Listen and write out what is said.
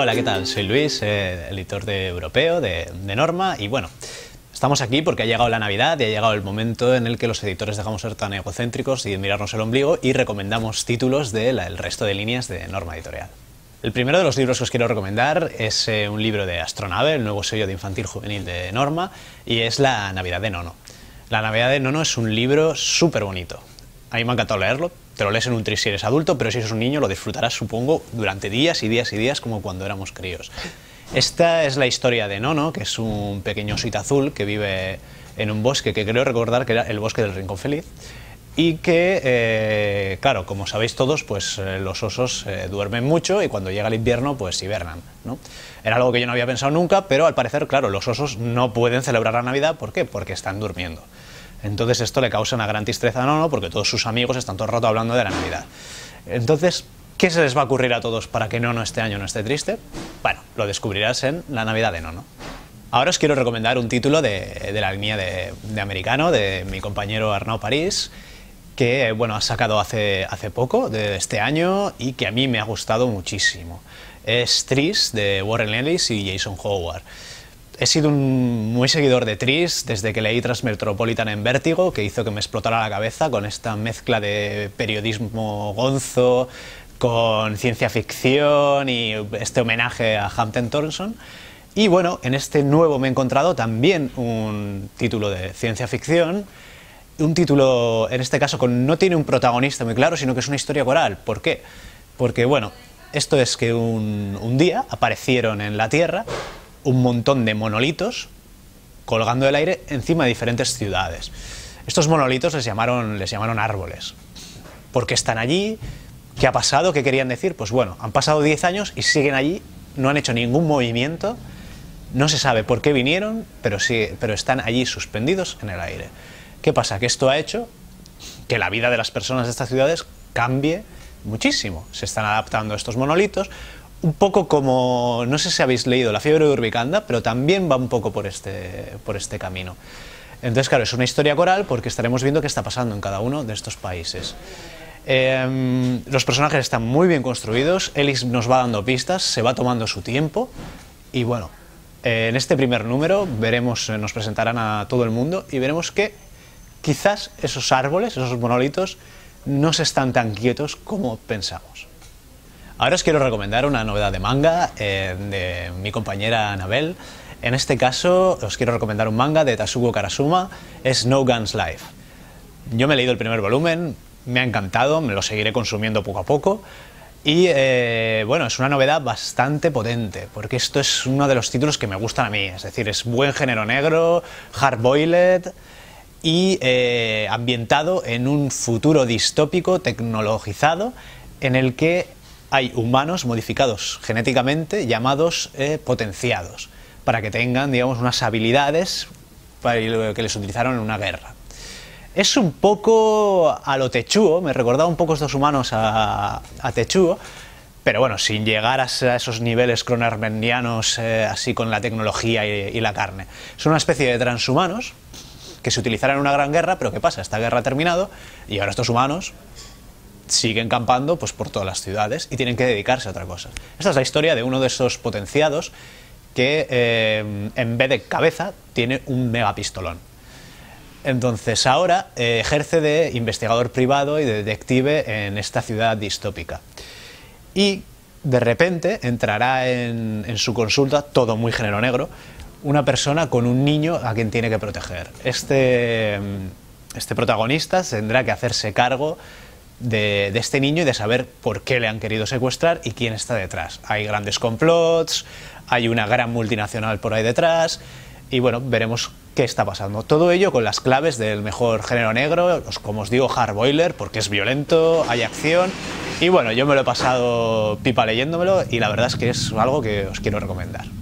hola, ¿qué tal? Soy Luis, eh, editor de Europeo, de, Norma, y bueno, estamos aquí porque ha llegado la Navidad y ha llegado el momento en el que los editores dejamos ser tan egocéntricos y mirarnos el ombligo y recomendamos títulos del resto de líneas de Norma Editorial. El primero de los libros que os quiero recomendar es eh, un libro de Astronave, el nuevo sello de infantil juvenil de Norma, y es La Navidad de Nono. La Navidad de Nono es un libro súper bonito a mí me ha encantado leerlo. Te lo lees en un tris si eres adulto, pero si eres un niño lo disfrutarás, supongo, durante días y días y días como cuando éramos críos. Esta es la historia de Nono, que es un pequeño osito azul que vive en un bosque que creo recordar que era el bosque del Rincón Feliz y que, eh, claro, como sabéis todos, pues eh, los osos eh, duermen mucho y cuando llega el invierno, pues hibernan, Era algo que yo no había pensado nunca, pero al parecer, claro, los osos no pueden celebrar la Navidad, ¿por qué? Porque están durmiendo. Entonces esto le causa una gran tristeza a Nono porque todos sus amigos están todo el rato hablando de la Navidad. Entonces, ¿qué se les va a ocurrir a todos para que Nono este año no esté triste? Bueno, lo descubrirás en La Navidad de Nono. Ahora os quiero recomendar un título de, la línea de, americano de mi compañero Arnaud París que bueno, ha sacado hace, hace poco, de este año, y que a mí me ha gustado muchísimo. Es Tris, de Warren Ellis y Jason Howard. He sido un muy seguidor de Tris desde que leí Transmetropolitan en Vértigo, que hizo que me explotara la cabeza con esta mezcla de periodismo gonzo, con ciencia ficción y este homenaje a Hampton Thompson. Y bueno, en este nuevo me he encontrado también un título de ciencia ficción, un título en este caso con no tiene un protagonista muy claro, sino que es una historia coral. ¿Por qué? Porque bueno, esto es que un, un día aparecieron en la Tierra un montón de monolitos colgando del aire encima de diferentes ciudades. Estos monolitos les llamaron, les llamaron árboles. porque están allí? ¿Qué ha pasado? ¿Qué querían decir? Pues bueno, han pasado 10 años y siguen allí, no han hecho ningún movimiento, no se sabe por qué vinieron, pero, sí, pero están allí suspendidos en el aire. ¿Qué pasa? Que esto ha hecho que la vida de las personas de estas ciudades cambie muchísimo. Se están adaptando a estos monolitos, un poco como, no sé si habéis leído La fiebre de urbicanda, pero también va un poco por este, por este camino. Entonces, claro, es una historia coral porque estaremos viendo qué está pasando en cada uno de estos países. Em, los personajes están muy bien construidos, Ellis nos va dando pistas, se va tomando su tiempo y bueno, eh, en este primer número veremos, eh, nos presentarán a todo el mundo y veremos que quizás esos árboles, esos monolitos, no se están tan quietos como pensamos. Ahora os quiero recomendar una novedad de manga eh, de mi compañera Anabel. En este caso os quiero recomendar un manga de Tasugo Karasuma, es No Guns Life. Yo me he leído el primer volumen, me ha encantado, me lo seguiré consumiendo poco a poco. Y eh, bueno, es una novedad bastante potente, porque esto es uno de los títulos que me gustan a mí, es decir, es buen género negro, hard-boiled y eh, ambientado en un futuro distópico tecnologizado en el que hay humanos modificados genéticamente llamados eh, potenciados, para que tengan, digamos, unas habilidades para que les utilizaron en una guerra. Es un poco a lo Techuo, me recordaba un poco estos humanos a, a Techuo, pero bueno, sin llegar a esos niveles cronarmendianos eh, así con la tecnología y, y la carne. Son una especie de transhumanos que se utilizaron en una gran guerra, pero ¿qué pasa? Esta guerra ha terminado y ahora estos humanos siguen campando pues, por todas las ciudades y tienen que dedicarse a otra cosa. Esta es la historia de uno de esos potenciados que eh, en vez de cabeza tiene un megapistolón. Entonces ahora eh, ejerce de investigador privado y de detective en esta ciudad distópica. Y de repente entrará en, su consulta, todo muy género negro, una persona con un niño a quien tiene que proteger. Este, este protagonista tendrá que hacerse cargo de, este niño y de saber por qué le han querido secuestrar y quién está detrás. Hay grandes complots, hay una gran multinacional por ahí detrás y bueno, veremos qué está pasando. Todo ello con las claves del mejor género negro, como os digo, hard-boiler porque es violento, hay acción y bueno, yo me lo he pasado pipa leyéndomelo y la verdad es que es algo que os quiero recomendar.